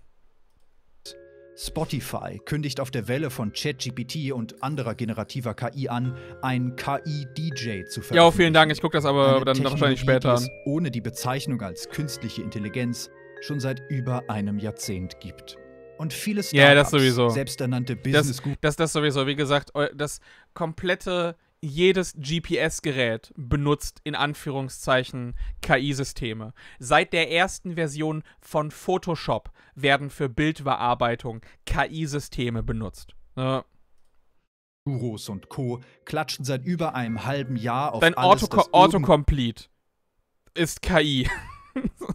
Spotify kündigt auf der Welle von ChatGPT und anderer generativer KI an, einen KI-DJ zu verwenden. Ja, vielen Dank, ich gucke das aber Eine dann wahrscheinlich später an. Ohne die Bezeichnung als künstliche Intelligenz schon seit über einem Jahrzehnt gibt. Und viele Startups, ja, selbsternannte Business das, Group. Das, das sowieso, wie gesagt, das komplette jedes GPS-Gerät benutzt in Anführungszeichen KI-Systeme. Seit der ersten Version von Photoshop werden für Bildverarbeitung KI-Systeme benutzt. Ja. Gurus und Co. klatschen seit über einem halben Jahr auf Dein alles, Autocomplete ist KI. *laughs*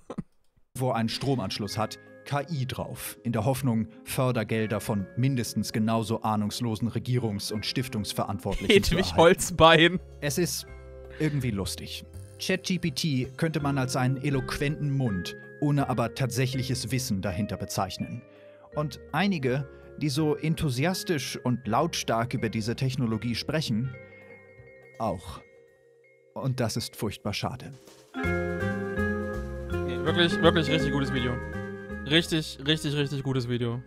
wo einen Stromanschluss hat, KI drauf, in der Hoffnung, Fördergelder von mindestens genauso ahnungslosen Regierungs- und Stiftungsverantwortlichen Hedwig zu erhalten. Holzbein. Es ist irgendwie lustig. ChatGPT könnte man als einen eloquenten Mund, ohne aber tatsächliches Wissen dahinter bezeichnen. Und einige, die so enthusiastisch und lautstark über diese Technologie sprechen, auch. Und das ist furchtbar schade. Wirklich, wirklich richtig gutes Video. Richtig, richtig, richtig gutes Video.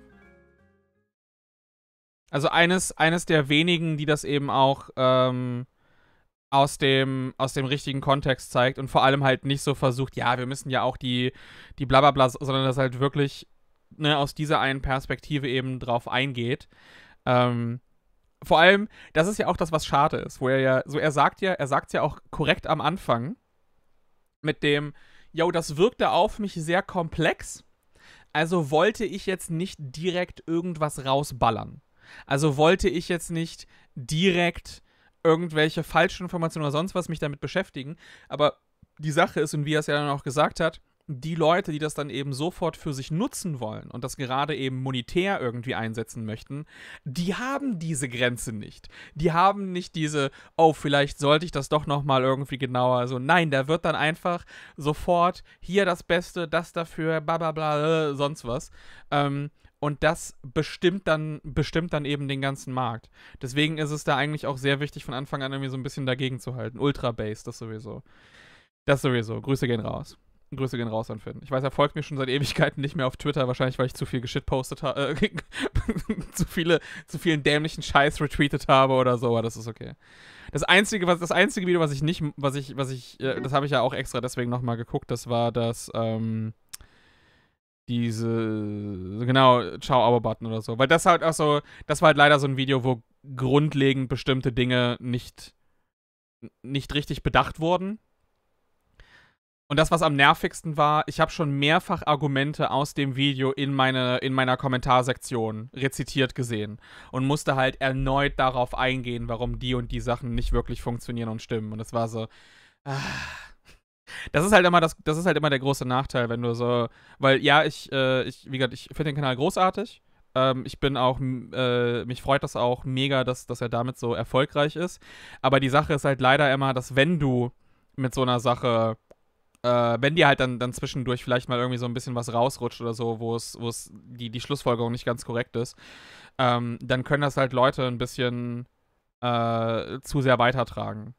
Also eines, eines der wenigen, die das eben auch ähm, aus, dem, aus dem richtigen Kontext zeigt und vor allem halt nicht so versucht, ja, wir müssen ja auch die, die Blablabla, sondern das halt wirklich ne, aus dieser einen Perspektive eben drauf eingeht. Ähm, vor allem, das ist ja auch das, was schade ist, wo er ja, so er sagt ja, er sagt ja auch korrekt am Anfang mit dem, yo, das wirkte auf mich sehr komplex also wollte ich jetzt nicht direkt irgendwas rausballern. Also wollte ich jetzt nicht direkt irgendwelche falschen Informationen oder sonst was mich damit beschäftigen. Aber die Sache ist, und wie er es ja dann auch gesagt hat, die Leute, die das dann eben sofort für sich nutzen wollen und das gerade eben monetär irgendwie einsetzen möchten, die haben diese Grenze nicht. Die haben nicht diese, oh, vielleicht sollte ich das doch nochmal irgendwie genauer. So, nein, da wird dann einfach sofort hier das Beste, das dafür, bla bla bla, äh, sonst was. Ähm, und das bestimmt dann, bestimmt dann eben den ganzen Markt. Deswegen ist es da eigentlich auch sehr wichtig, von Anfang an irgendwie so ein bisschen dagegen zu halten. Ultra-Base, das sowieso. Das sowieso. Grüße gehen raus. Grüße gehen raus an Finn. Ich weiß, er folgt mir schon seit Ewigkeiten nicht mehr auf Twitter, wahrscheinlich weil ich zu viel geschit postet habe, äh, *laughs* zu viele, zu vielen dämlichen Scheiß retweetet habe oder so, aber das ist okay. Das einzige, was, das einzige Video, was ich nicht, was ich, was ich, äh, das habe ich ja auch extra deswegen nochmal geguckt, das war das, ähm, diese, genau, Ciao aber Button oder so. Weil das halt auch so, das war halt leider so ein Video, wo grundlegend bestimmte Dinge nicht, nicht richtig bedacht wurden und das, was am nervigsten war, ich habe schon mehrfach Argumente aus dem Video in, meine, in meiner Kommentarsektion rezitiert gesehen und musste halt erneut darauf eingehen, warum die und die Sachen nicht wirklich funktionieren und stimmen. Und es war so. Ah. Das ist halt immer das, das ist halt immer der große Nachteil, wenn du so, weil ja, ich, äh, ich wie gesagt, ich finde den Kanal großartig. Ähm, ich bin auch, äh, mich freut das auch mega, dass, dass er damit so erfolgreich ist. Aber die Sache ist halt leider immer, dass wenn du mit so einer Sache äh, wenn dir halt dann, dann zwischendurch vielleicht mal irgendwie so ein bisschen was rausrutscht oder so, wo es, wo es die, die Schlussfolgerung nicht ganz korrekt ist, ähm, dann können das halt Leute ein bisschen äh, zu sehr weitertragen.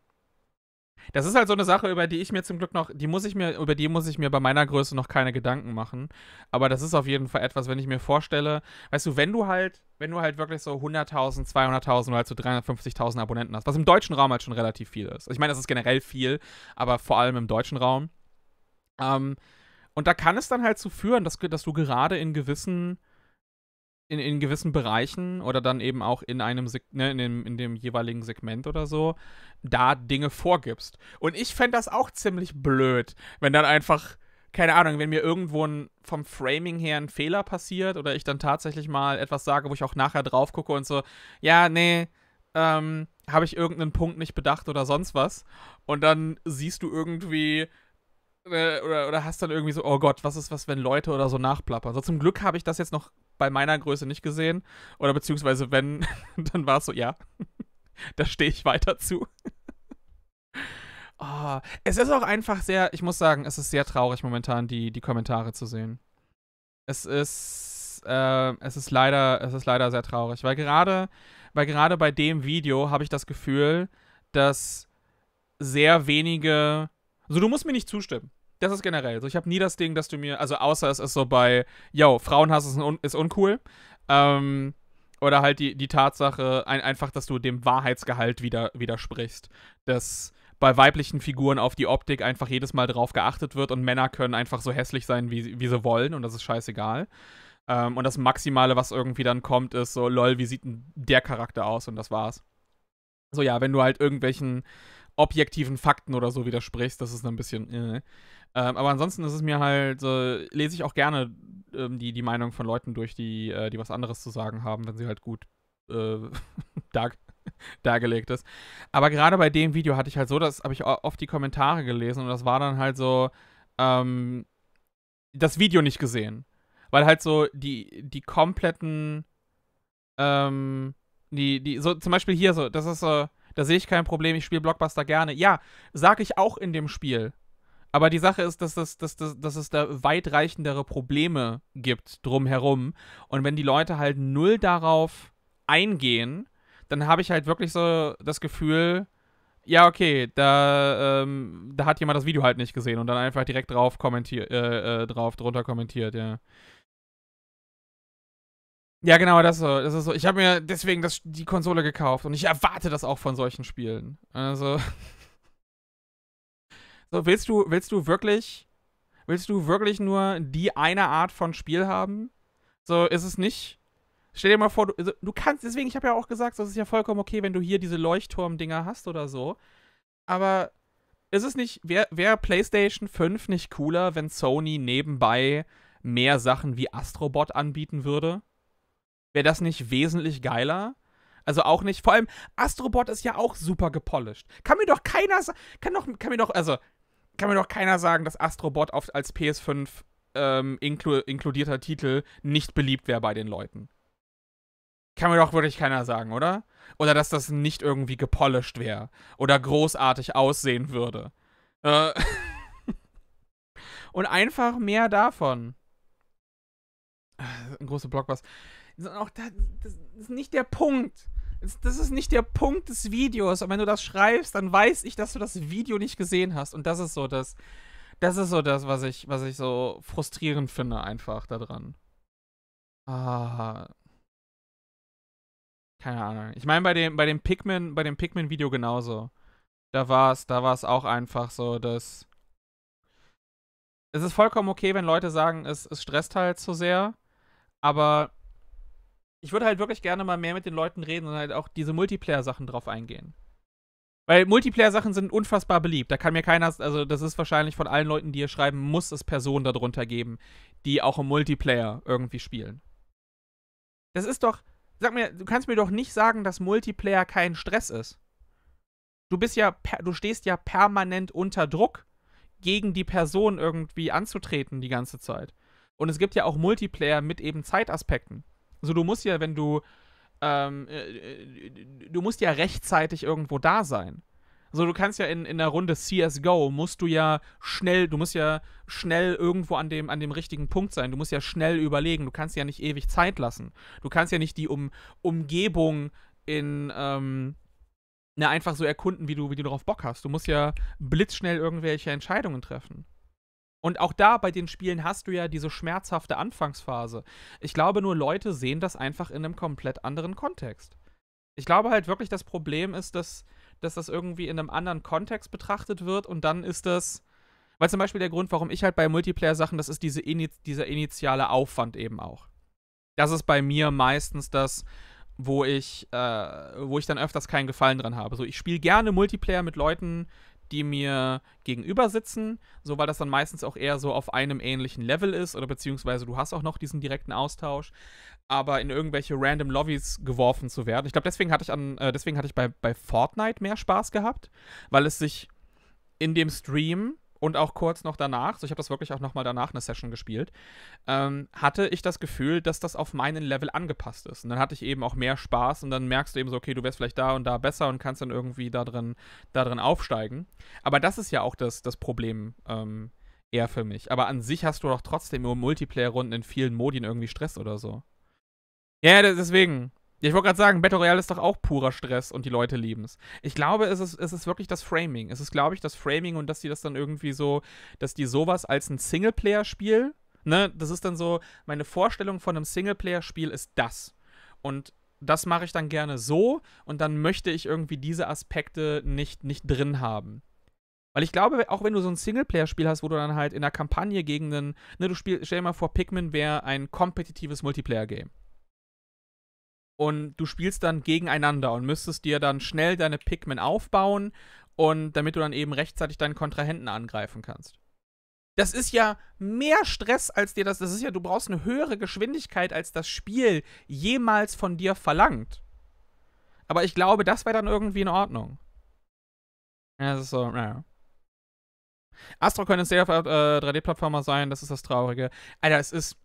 Das ist halt so eine Sache, über die ich mir zum Glück noch, die muss ich mir, über die muss ich mir bei meiner Größe noch keine Gedanken machen. Aber das ist auf jeden Fall etwas, wenn ich mir vorstelle, weißt du, wenn du halt, wenn du halt wirklich so 100.000, 200.000 oder halt so 350.000 Abonnenten hast, was im deutschen Raum halt schon relativ viel ist. ich meine, das ist generell viel, aber vor allem im deutschen Raum. Ähm, und da kann es dann halt zu so führen, dass, dass du gerade in gewissen, in, in gewissen Bereichen oder dann eben auch in einem Seg ne, in, dem, in dem jeweiligen Segment oder so, da Dinge vorgibst. Und ich fände das auch ziemlich blöd, wenn dann einfach, keine Ahnung, wenn mir irgendwo ein, vom Framing her ein Fehler passiert oder ich dann tatsächlich mal etwas sage, wo ich auch nachher drauf gucke und so, ja, nee, ähm, habe ich irgendeinen Punkt nicht bedacht oder sonst was. Und dann siehst du irgendwie äh, oder, oder hast dann irgendwie so, oh Gott, was ist was, wenn Leute oder so nachplappern? So, zum Glück habe ich das jetzt noch bei meiner Größe nicht gesehen. Oder beziehungsweise, wenn, *laughs* dann war es so, ja, *laughs* da stehe ich weiter zu. *laughs* oh, es ist auch einfach sehr, ich muss sagen, es ist sehr traurig momentan, die, die Kommentare zu sehen. Es ist, äh, es ist leider, es ist leider sehr traurig, weil gerade, weil gerade bei dem Video habe ich das Gefühl, dass sehr wenige, also du musst mir nicht zustimmen. Das ist generell so. Ich habe nie das Ding, dass du mir, also außer es ist so bei, yo, Frauenhass ist, un ist uncool. Ähm, oder halt die, die Tatsache, ein, einfach, dass du dem Wahrheitsgehalt wieder, widersprichst. Dass bei weiblichen Figuren auf die Optik einfach jedes Mal drauf geachtet wird und Männer können einfach so hässlich sein, wie, wie sie wollen und das ist scheißegal. Ähm, und das Maximale, was irgendwie dann kommt, ist so, lol, wie sieht denn der Charakter aus und das war's. So ja, wenn du halt irgendwelchen objektiven Fakten oder so widersprichst, das ist dann ein bisschen. Äh. Ähm, aber ansonsten ist es mir halt, äh, lese ich auch gerne ähm, die, die Meinung von Leuten durch, die, äh, die was anderes zu sagen haben, wenn sie halt gut äh, *laughs* dar dargelegt ist. Aber gerade bei dem Video hatte ich halt so, das habe ich oft die Kommentare gelesen und das war dann halt so, ähm, das Video nicht gesehen. Weil halt so die, die kompletten, ähm, die, die, so zum Beispiel hier so, das ist so, da sehe ich kein Problem, ich spiele Blockbuster gerne. Ja, sag ich auch in dem Spiel. Aber die Sache ist, dass, das, dass, dass, dass es da weitreichendere Probleme gibt drumherum. Und wenn die Leute halt null darauf eingehen, dann habe ich halt wirklich so das Gefühl, ja, okay, da, ähm, da hat jemand das Video halt nicht gesehen und dann einfach direkt drauf kommentiert, äh, äh, drauf drunter kommentiert, ja. Ja, genau, das, so, das ist so. Ich habe mir deswegen das, die Konsole gekauft und ich erwarte das auch von solchen Spielen. Also. *laughs* So, willst du, willst du wirklich, willst du wirklich nur die eine Art von Spiel haben? So, ist es nicht. Stell dir mal vor, du, also, du kannst, deswegen, ich habe ja auch gesagt, es ist ja vollkommen okay, wenn du hier diese Leuchtturm-Dinger hast oder so. Aber ist es nicht, wäre wär PlayStation 5 nicht cooler, wenn Sony nebenbei mehr Sachen wie Astrobot anbieten würde? Wäre das nicht wesentlich geiler? Also auch nicht. Vor allem, Astrobot ist ja auch super gepolished. Kann mir doch keiner sagen. Kann, doch, kann mir doch. Also, kann mir doch keiner sagen, dass Astrobot oft als PS5 ähm, inklu inkludierter Titel nicht beliebt wäre bei den Leuten. Kann mir doch wirklich keiner sagen, oder? Oder dass das nicht irgendwie gepolished wäre oder großartig aussehen würde. Äh *laughs* Und einfach mehr davon. Äh, ein großer Blockbuster. Auch das, das ist nicht der Punkt das ist nicht der Punkt des Videos. Und wenn du das schreibst, dann weiß ich, dass du das Video nicht gesehen hast. Und das ist so das, das ist so das, was ich, was ich so frustrierend finde einfach daran. Ah. Keine Ahnung. Ich meine, bei dem, bei dem Pikmin, bei dem Pikmin-Video genauso. Da war es, da war es auch einfach so, dass. Es ist vollkommen okay, wenn Leute sagen, es, es stresst halt zu sehr. Aber ich würde halt wirklich gerne mal mehr mit den Leuten reden und halt auch diese Multiplayer-Sachen drauf eingehen. Weil Multiplayer-Sachen sind unfassbar beliebt. Da kann mir keiner, also das ist wahrscheinlich von allen Leuten, die hier schreiben, muss es Personen darunter geben, die auch im Multiplayer irgendwie spielen. Das ist doch, sag mir, du kannst mir doch nicht sagen, dass Multiplayer kein Stress ist. Du bist ja, du stehst ja permanent unter Druck, gegen die Person irgendwie anzutreten die ganze Zeit. Und es gibt ja auch Multiplayer mit eben Zeitaspekten. Also du musst ja, wenn du, ähm, äh, äh, du musst ja rechtzeitig irgendwo da sein. Also du kannst ja in, in der Runde CSGO musst du ja schnell, du musst ja schnell irgendwo an dem, an dem richtigen Punkt sein. Du musst ja schnell überlegen. Du kannst ja nicht ewig Zeit lassen. Du kannst ja nicht die um, Umgebung in, ähm, na, einfach so erkunden, wie du, wie du drauf Bock hast. Du musst ja blitzschnell irgendwelche Entscheidungen treffen. Und auch da bei den Spielen hast du ja diese schmerzhafte Anfangsphase. Ich glaube nur, Leute sehen das einfach in einem komplett anderen Kontext. Ich glaube halt wirklich, das Problem ist, dass, dass das irgendwie in einem anderen Kontext betrachtet wird und dann ist das. Weil zum Beispiel der Grund, warum ich halt bei Multiplayer-Sachen, das ist diese Ini dieser initiale Aufwand eben auch. Das ist bei mir meistens das, wo ich, äh, wo ich dann öfters keinen Gefallen dran habe. So, ich spiele gerne Multiplayer mit Leuten, die mir gegenüber sitzen, so weil das dann meistens auch eher so auf einem ähnlichen Level ist oder beziehungsweise du hast auch noch diesen direkten Austausch, aber in irgendwelche random Lobbys geworfen zu werden. Ich glaube, deswegen hatte ich an, äh, deswegen hatte ich bei, bei Fortnite mehr Spaß gehabt, weil es sich in dem Stream und auch kurz noch danach, so ich habe das wirklich auch nochmal danach eine Session gespielt, ähm, hatte ich das Gefühl, dass das auf meinen Level angepasst ist. Und dann hatte ich eben auch mehr Spaß und dann merkst du eben so, okay, du wärst vielleicht da und da besser und kannst dann irgendwie da drin, da drin aufsteigen. Aber das ist ja auch das, das Problem ähm, eher für mich. Aber an sich hast du doch trotzdem nur Multiplayer-Runden in vielen Modien irgendwie Stress oder so. Ja, deswegen ich wollte gerade sagen, Battle Royale ist doch auch purer Stress und die Leute lieben es. Ich glaube, es ist, es ist wirklich das Framing. Es ist, glaube ich, das Framing und dass die das dann irgendwie so, dass die sowas als ein Singleplayer-Spiel, ne, das ist dann so, meine Vorstellung von einem Singleplayer-Spiel ist das. Und das mache ich dann gerne so und dann möchte ich irgendwie diese Aspekte nicht, nicht drin haben. Weil ich glaube, auch wenn du so ein Singleplayer-Spiel hast, wo du dann halt in der Kampagne gegen einen, ne, du spielst, stell dir mal vor, Pikmin wäre ein kompetitives Multiplayer-Game und du spielst dann gegeneinander und müsstest dir dann schnell deine Pikmin aufbauen und damit du dann eben rechtzeitig deinen Kontrahenten angreifen kannst. Das ist ja mehr Stress als dir das. Das ist ja, du brauchst eine höhere Geschwindigkeit, als das Spiel jemals von dir verlangt. Aber ich glaube, das wäre dann irgendwie in Ordnung. Ja, das ist so, naja. Astro könnte ein sehr äh, 3D-Plattformer sein, das ist das Traurige. Alter, es ist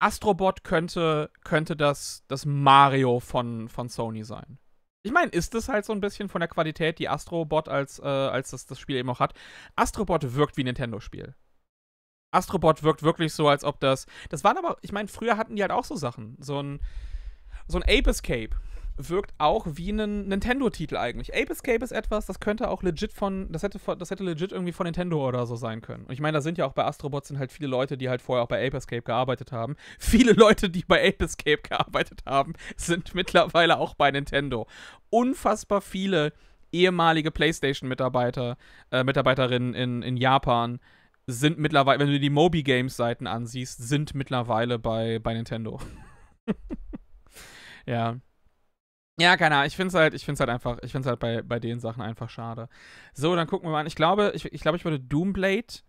Astrobot könnte, könnte das, das Mario von, von Sony sein. Ich meine, ist es halt so ein bisschen von der Qualität, die Astrobot als, äh, als das, das Spiel eben auch hat. Astrobot wirkt wie ein Nintendo-Spiel. Astrobot wirkt wirklich so, als ob das. Das waren aber, ich meine, früher hatten die halt auch so Sachen. So ein, so ein Ape Escape wirkt auch wie ein Nintendo-Titel eigentlich. Ape Escape ist etwas, das könnte auch legit von, das hätte, das hätte legit irgendwie von Nintendo oder so sein können. Und ich meine, da sind ja auch bei Astrobots sind halt viele Leute, die halt vorher auch bei Ape Escape gearbeitet haben. Viele Leute, die bei Ape Escape gearbeitet haben, sind *laughs* mittlerweile auch bei Nintendo. Unfassbar viele ehemalige PlayStation-Mitarbeiter, äh, Mitarbeiterinnen in, in Japan sind mittlerweile, wenn du dir die Moby Games-Seiten ansiehst, sind mittlerweile bei, bei Nintendo. *laughs* ja. Ja, keine Ahnung. Ich finde es halt, ich find's halt einfach, ich find's halt bei, bei den Sachen einfach schade. So, dann gucken wir mal an. Ich glaube, ich, ich, glaube, ich würde Doomblade